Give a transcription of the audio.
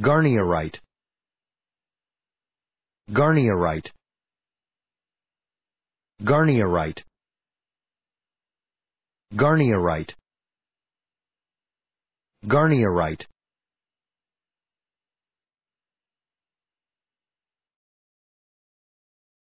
Garnierite Garnierite Garnierite Garnierite Garnierite